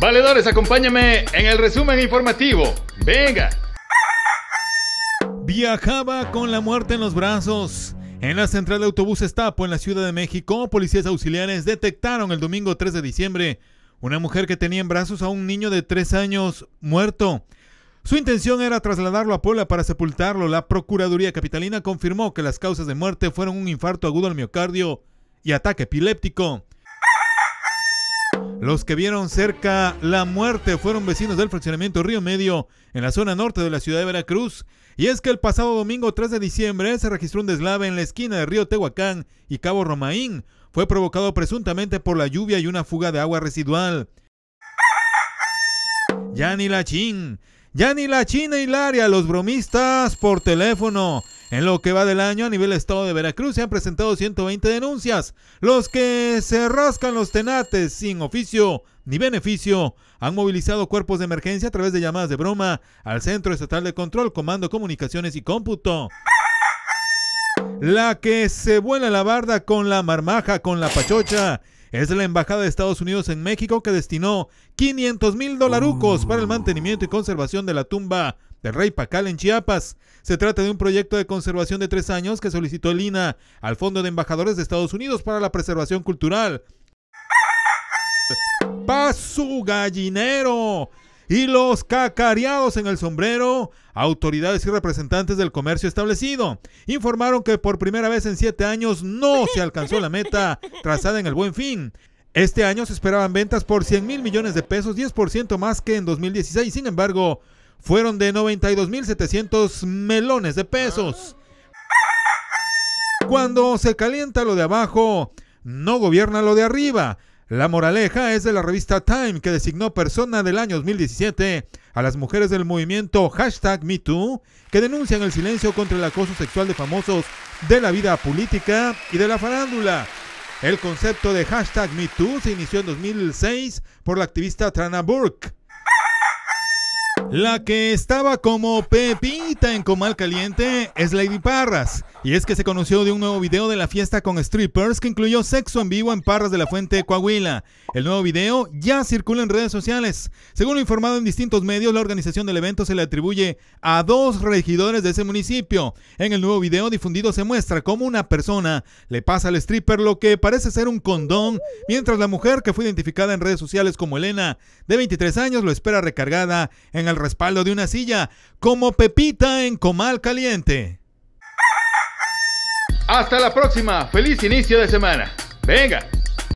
Valedores, acompáñame en el resumen informativo. Venga. Viajaba con la muerte en los brazos. En la central de autobuses Tapo, en la Ciudad de México, policías auxiliares detectaron el domingo 3 de diciembre una mujer que tenía en brazos a un niño de 3 años muerto. Su intención era trasladarlo a Puebla para sepultarlo. La Procuraduría Capitalina confirmó que las causas de muerte fueron un infarto agudo al miocardio y ataque epiléptico. Los que vieron cerca la muerte fueron vecinos del fraccionamiento Río Medio, en la zona norte de la ciudad de Veracruz. Y es que el pasado domingo 3 de diciembre se registró un deslave en la esquina de Río Tehuacán y Cabo Romaín. Fue provocado presuntamente por la lluvia y una fuga de agua residual. Yanni Lachín. Yanni Lachín e la Hilaria, los bromistas por teléfono en lo que va del año, a nivel estado de Veracruz, se han presentado 120 denuncias. Los que se rascan los tenates sin oficio ni beneficio han movilizado cuerpos de emergencia a través de llamadas de broma al Centro Estatal de Control, Comando, Comunicaciones y Cómputo. La que se vuela la barda con la marmaja, con la pachocha. Es la Embajada de Estados Unidos en México que destinó 500 mil dolarucos para el mantenimiento y conservación de la tumba del Rey Pacal en Chiapas. Se trata de un proyecto de conservación de tres años que solicitó el INA al Fondo de Embajadores de Estados Unidos para la Preservación Cultural. ¡Paso gallinero! y los cacareados en el sombrero, autoridades y representantes del comercio establecido informaron que por primera vez en siete años no se alcanzó la meta trazada en el buen fin. Este año se esperaban ventas por 100 mil millones de pesos, 10% más que en 2016. Sin embargo, fueron de 92.700 melones de pesos. Cuando se calienta lo de abajo, no gobierna lo de arriba. La moraleja es de la revista Time que designó persona del año 2017 a las mujeres del movimiento hashtag MeToo que denuncian el silencio contra el acoso sexual de famosos de la vida política y de la farándula. El concepto de hashtag MeToo se inició en 2006 por la activista Trana Burke la que estaba como Pepita en Comal Caliente es Lady Parras. Y es que se conoció de un nuevo video de la fiesta con strippers que incluyó sexo en vivo en Parras de la Fuente, Coahuila. El nuevo video ya circula en redes sociales. Según lo informado en distintos medios, la organización del evento se le atribuye a dos regidores de ese municipio. En el nuevo video difundido se muestra cómo una persona le pasa al stripper lo que parece ser un condón, mientras la mujer que fue identificada en redes sociales como Elena, de 23 años, lo espera recargada en el respaldo de una silla, como Pepita en Comal Caliente. Hasta la próxima, feliz inicio de semana. Venga,